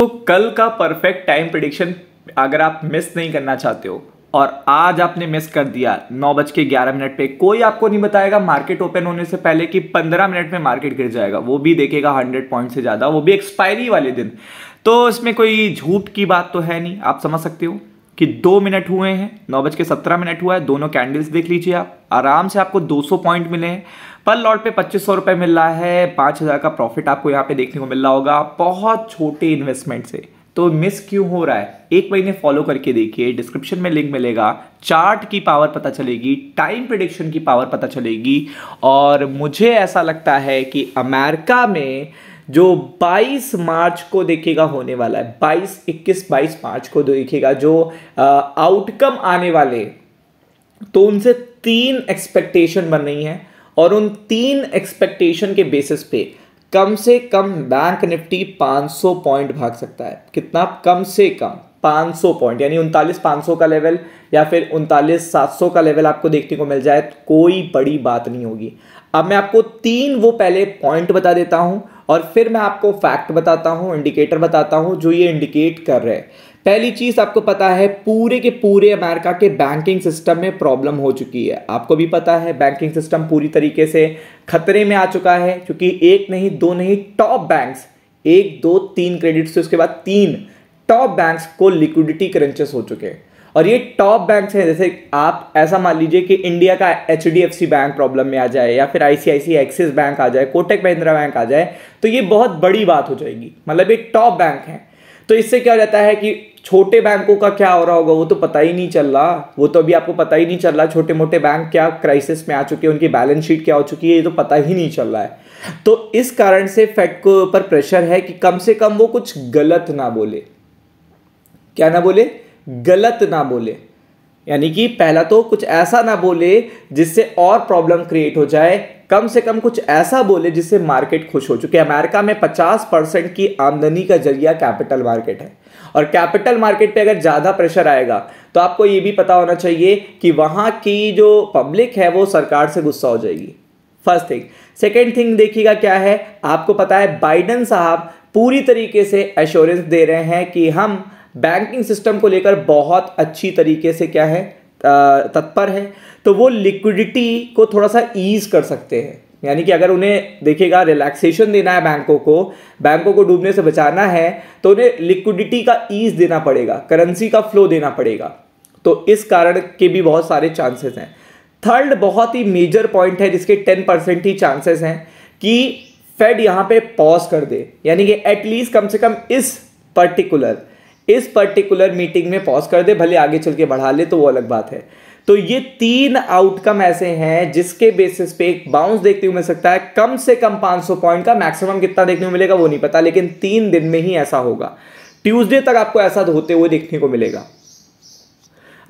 तो कल का परफेक्ट टाइम प्रिडिक्शन अगर आप मिस नहीं करना चाहते हो और आज आपने मिस कर दिया नौ बज के ग्यारह मिनट पे कोई आपको नहीं बताएगा मार्केट ओपन होने से पहले कि पंद्रह मिनट में मार्केट गिर जाएगा वो भी देखेगा हंड्रेड पॉइंट से ज़्यादा वो भी एक्सपायरी वाले दिन तो इसमें कोई झूठ की बात तो है नहीं आप समझ सकते हो कि दो मिनट हुए हैं नौ बज के सत्रह मिनट हुआ है दोनों कैंडल्स देख लीजिए आप आराम से आपको 200 पॉइंट मिले हैं पर लॉट पे पच्चीस सौ रुपये मिल रहा है पाँच हज़ार का प्रॉफिट आपको यहाँ पे देखने को मिल रहा होगा बहुत छोटे इन्वेस्टमेंट से तो मिस क्यों हो रहा है एक महीने फॉलो करके देखिए डिस्क्रिप्शन में लिंक मिलेगा चार्ट की पावर पता चलेगी टाइम प्रिडिक्शन की पावर पता चलेगी और मुझे ऐसा लगता है कि अमेरिका में जो 22 मार्च को देखेगा होने वाला है 22, 21, 22 मार्च को देखेगा जो आउटकम आने वाले तो उनसे तीन एक्सपेक्टेशन बन रही हैं और उन तीन एक्सपेक्टेशन के बेसिस पे कम से कम बैंक निफ्टी 500 पॉइंट भाग सकता है कितना कम से कम 500 पॉइंट यानी उनतालीस 500 का लेवल या फिर उनतालीस सात का लेवल आपको देखने को मिल जाए तो कोई बड़ी बात नहीं होगी अब मैं आपको तीन वो पहले पॉइंट बता देता हूँ और फिर मैं आपको फैक्ट बताता हूँ इंडिकेटर बताता हूँ जो ये इंडिकेट कर रहे हैं पहली चीज़ आपको पता है पूरे के पूरे अमेरिका के बैंकिंग सिस्टम में प्रॉब्लम हो चुकी है आपको भी पता है बैंकिंग सिस्टम पूरी तरीके से खतरे में आ चुका है क्योंकि एक नहीं दो नहीं टॉप बैंक्स एक दो तीन क्रेडिट से उसके बाद तीन टॉप बैंक्स को लिक्विडिटी करेंचेस हो चुके हैं और ये टॉप बैंक हैं जैसे आप ऐसा मान लीजिए कि इंडिया का एच बैंक प्रॉब्लम में आ जाए या फिर आईसीआईसी एक्सिस बैंक आ जाए कोटक महिंद्रा बैंक आ जाए तो ये बहुत बड़ी बात हो जाएगी मतलब ये टॉप बैंक हैं तो इससे क्या रहता है कि छोटे बैंकों का क्या हो रहा होगा वो तो पता ही नहीं चल रहा वो तो अभी आपको पता ही नहीं चल रहा छोटे मोटे बैंक क्या क्राइसिस में आ चुके हैं उनकी बैलेंस शीट क्या हो चुकी है ये तो पता ही नहीं चल रहा है तो इस कारण से फेड को ऊपर प्रेशर है कि कम से कम वो कुछ गलत ना बोले क्या ना बोले गलत ना बोले यानी कि पहला तो कुछ ऐसा ना बोले जिससे और प्रॉब्लम क्रिएट हो जाए कम से कम कुछ ऐसा बोले जिससे मार्केट खुश हो चुके अमेरिका में 50 परसेंट की आमदनी का जरिया कैपिटल मार्केट है और कैपिटल मार्केट पे अगर ज़्यादा प्रेशर आएगा तो आपको ये भी पता होना चाहिए कि वहाँ की जो पब्लिक है वो सरकार से गुस्सा हो जाएगी फर्स्ट थिंग सेकेंड थिंग देखिएगा क्या है आपको पता है बाइडन साहब पूरी तरीके से एश्योरेंस दे रहे हैं कि हम बैंकिंग सिस्टम को लेकर बहुत अच्छी तरीके से क्या है तत्पर है तो वो लिक्विडिटी को थोड़ा सा ईज कर सकते हैं यानी कि अगर उन्हें देखिएगा रिलैक्सेशन देना है बैंकों को बैंकों को डूबने से बचाना है तो उन्हें लिक्विडिटी का ईज देना पड़ेगा करेंसी का फ्लो देना पड़ेगा तो इस कारण के भी बहुत सारे चांसेस हैं थर्ड बहुत ही मेजर पॉइंट है जिसके टेन परसेंट ही चांसेस हैं कि फेड यहाँ पे पॉज कर दे यानी कि एटलीस्ट कम से कम इस पर्टिकुलर इस पर्टिकुलर मीटिंग में पॉज कर दे भले आगे चल के बढ़ा ले तो वो अलग बात है तो ये तीन आउटकम ऐसे हैं जिसके बेसिस पे एक बाउंस देखते हुए मिल सकता है कम से कम 500 पॉइंट का मैक्सिमम कितना देखने को मिलेगा वो नहीं पता लेकिन तीन दिन में ही ऐसा होगा ट्यूसडे तक आपको ऐसा होते हुए देखने को मिलेगा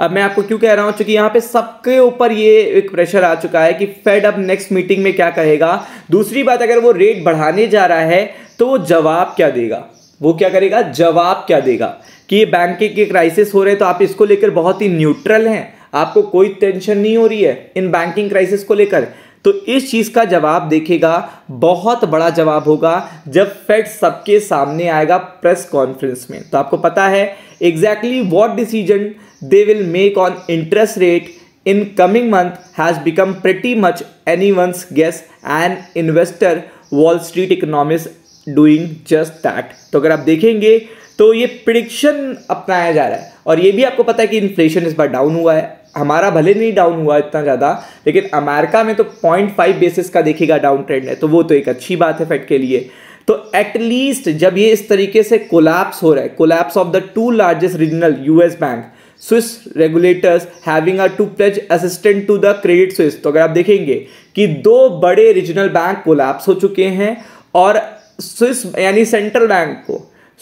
अब मैं आपको क्यों कह रहा हूं क्योंकि यहां पे सबके ऊपर ये एक प्रेशर आ चुका है कि फेड अब नेक्स्ट मीटिंग में क्या कहेगा दूसरी बात अगर वो रेट बढ़ाने जा रहा है तो वो जवाब क्या देगा वो क्या करेगा जवाब क्या देगा कि ये बैंकिंग के क्राइसिस हो रहे हैं तो आप इसको लेकर बहुत ही न्यूट्रल हैं आपको कोई टेंशन नहीं हो रही है इन बैंकिंग क्राइसिस को लेकर तो इस चीज़ का जवाब देखेगा बहुत बड़ा जवाब होगा जब फेड सबके सामने आएगा प्रेस कॉन्फ्रेंस में तो आपको पता है exactly what decision they will make on interest rate in coming month has become pretty much anyone's guess and investor wall street economics doing just that तो अगर आप देखेंगे तो ये प्रिडिक्शन अपनाया जा रहा है और ये भी आपको पता है कि इन्फ्लेशन इस बार डाउन हुआ है हमारा भले नहीं डाउन हुआ इतना ज़्यादा लेकिन अमेरिका में तो पॉइंट फाइव बेसिस का देखेगा डाउन ट्रेंड है तो वो तो एक अच्छी बात है फेड के लिए तो एटलीस्ट जब ये इस तरीके से कोलैप्स हो रहा है collapse of the two largest regional US bank Swiss regulators having a to pledge assistant to the credit Swiss तो अगर आप देखेंगे कि दो बड़े रीजनल बैंक कोलैप्स हो चुके हैं और स्विस यानी सेंट्रल बैंक को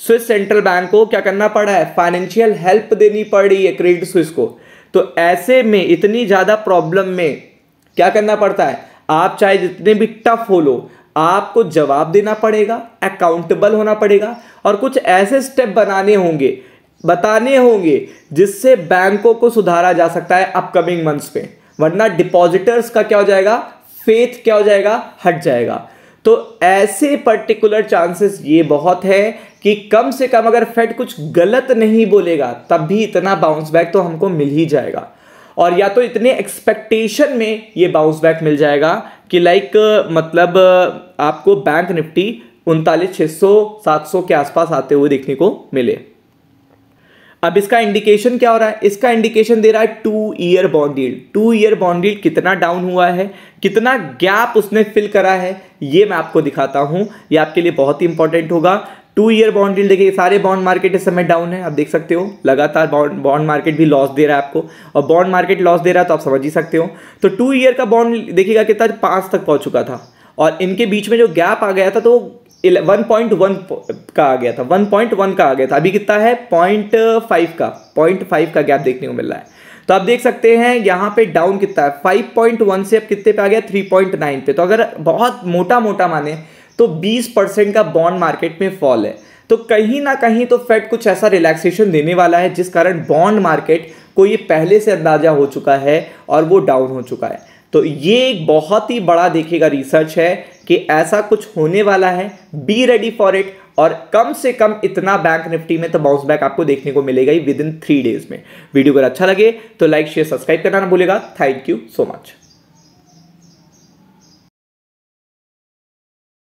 स्विस सेंट्रल बैंक को क्या करना पड़ा है फाइनेंशियल हेल्प देनी पड़ी है क्रेडिट स्विस को तो ऐसे में इतनी ज़्यादा प्रॉब्लम में क्या करना पड़ता है आप चाहे जितने भी टफ हो लो आपको जवाब देना पड़ेगा अकाउंटेबल होना पड़ेगा और कुछ ऐसे स्टेप बनाने होंगे बताने होंगे जिससे बैंकों को सुधारा जा सकता है अपकमिंग मंथ्स पे वरना डिपॉजिटर्स का क्या हो जाएगा फेथ क्या हो जाएगा हट जाएगा तो ऐसे पर्टिकुलर चांसेस ये बहुत है कि कम से कम अगर फेड कुछ गलत नहीं बोलेगा तब भी इतना बाउंस बैक तो हमको मिल ही जाएगा और या तो इतने एक्सपेक्टेशन में ये बाउंस बैक मिल जाएगा कि लाइक मतलब आपको बैंक निफ्टी उनतालीस छः सौ सात सौ के आसपास आते हुए देखने को मिले अब इसका इंडिकेशन क्या हो रहा है इसका इंडिकेशन दे रहा है two year bond yield two year bond yield कितना डाउन हुआ है कितना गैप उसने फिल करा है ये मैं आपको दिखाता हूँ ये आपके लिए बहुत ही इंपॉर्टेंट होगा टू ईयर बॉन्डील देखिए सारे बॉन्ड मार्केट इस समय डाउन है आप देख सकते हो लगातार बॉन्ड मार्केट भी लॉस दे रहा है आपको और बॉन्ड मार्केट लॉस दे रहा है तो आप समझ ही सकते हो तो टू ईयर का बॉन्ड देखिएगा कितना पाँच तक पहुँच चुका था और इनके बीच में जो गैप आ गया था तो वन पॉइंट वन का आ गया था वन पॉइंट वन का आ गया था अभी कितना है पॉइंट फाइव uh, का पॉइंट फाइव का गैप देखने को मिल रहा है तो आप देख सकते हैं यहाँ पे डाउन कितना है फाइव पॉइंट वन से अब कितने पे आ गया थ्री पॉइंट नाइन पे तो अगर बहुत मोटा मोटा माने तो बीस परसेंट का बॉन्ड मार्केट में फॉल है तो कहीं ना कहीं तो फेड कुछ ऐसा रिलैक्सेशन देने वाला है जिस कारण बॉन्ड मार्केट को ये पहले से अंदाजा हो चुका है और वो डाउन हो चुका है तो ये एक बहुत ही बड़ा देखेगा रिसर्च है कि ऐसा कुछ होने वाला है बी रेडी फॉर इट और कम से कम इतना बैंक निफ्टी में तो बाउंस बैक आपको देखने को मिलेगा ही विद इन थ्री डेज में वीडियो अगर अच्छा लगे तो लाइक शेयर सब्सक्राइब करना ना भूलेगा थैंक यू सो मच